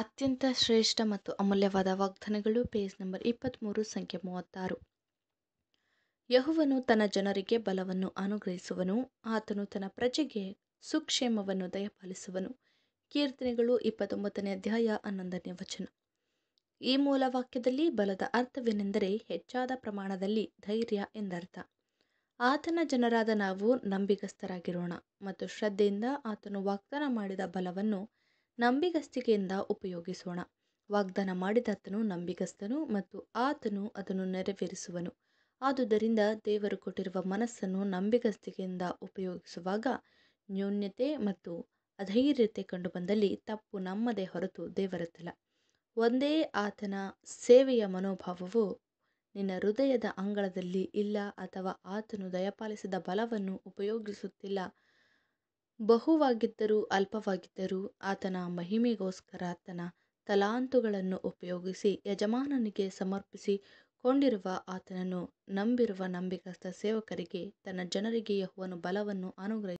ಅತ್ಯಂತ ಶ್ರೇಷ್ಠ ಮತ್ತು ಅಮೂಲ್ಯವಾದ ವಾಗ್ದಾನಗಳು ಪೇಜ್ ನಂಬರ್ ಇಪ್ಪತ್ತ್ಮೂರು ಸಂಖ್ಯೆ ಮೂವತ್ತಾರು ಯಹುವನು ತನ್ನ ಜನರಿಗೆ ಬಲವನ್ನು ಅನುಗ್ರಹಿಸುವನು ಆತನು ತನ್ನ ಪ್ರಜೆಗೆ ಸುಕ್ಷೇಮವನ್ನು ದಯಪಾಲಿಸುವನು ಕೀರ್ತನೆಗಳು ಇಪ್ಪತ್ತೊಂಬತ್ತನೇ ಅಧ್ಯಾಯ ಹನ್ನೊಂದನೇ ವಚನ ಈ ಮೂಲ ವಾಕ್ಯದಲ್ಲಿ ಬಲದ ಅರ್ಥವೇನೆಂದರೆ ಹೆಚ್ಚಾದ ಪ್ರಮಾಣದಲ್ಲಿ ಧೈರ್ಯ ಎಂದರ್ಥ ಆತನ ಜನರಾದ ನಾವು ನಂಬಿಗಸ್ತರಾಗಿರೋಣ ಮತ್ತು ಶ್ರದ್ಧೆಯಿಂದ ಆತನು ವಾಗ್ದಾನ ಮಾಡಿದ ಬಲವನ್ನು ನಂಬಿಗಸ್ತಿಕೆಯಿಂದ ಉಪಯೋಗಿಸೋಣ ವಾಗ್ದಾನ ಮಾಡಿದಾತನು ನಂಬಿಗಸ್ತನು ಮತ್ತು ಆತನು ಅದನ್ನು ನೆರವೇರಿಸುವನು ಆದುದರಿಂದ ದೇವರು ಕೊಟ್ಟಿರುವ ಮನಸ್ಸನ್ನು ನಂಬಿಗಸ್ತಿಕೆಯಿಂದ ಉಪಯೋಗಿಸುವಾಗ ನ್ಯೂನ್ಯತೆ ಮತ್ತು ಅಧೈರ್ಯತೆ ಕಂಡುಬಂದಲ್ಲಿ ತಪ್ಪು ನಮ್ಮದೇ ಹೊರತು ದೇವರದ್ದಲ್ಲ ಒಂದೇ ಆತನ ಸೇವೆಯ ಮನೋಭಾವವು ನಿನ್ನ ಹೃದಯದ ಅಂಗಳದಲ್ಲಿ ಇಲ್ಲ ಅಥವಾ ಆತನು ದಯಪಾಲಿಸಿದ ಬಲವನ್ನು ಉಪಯೋಗಿಸುತ್ತಿಲ್ಲ ಬಹುವಾಗಿದ್ದರೂ ಅಲ್ಪವಾಗಿದ್ದರೂ ಆತನ ಮಹಿಮೆಗೋಸ್ಕರ ತನ್ನ ತಲಾಂತುಗಳನ್ನು ಉಪಯೋಗಿಸಿ ಯಜಮಾನನಿಗೆ ಸಮರ್ಪಿಸಿ ಕೊಂಡಿರುವ ಆತನನ್ನು ನಂಬಿರುವ ನಂಬಿಕಸ್ಥ ಸೇವಕರಿಗೆ ತನ್ನ ಜನರಿಗೆ ಯಹುವನು ಬಲವನ್ನು ಅನುಗ್ರಹಿಸಿ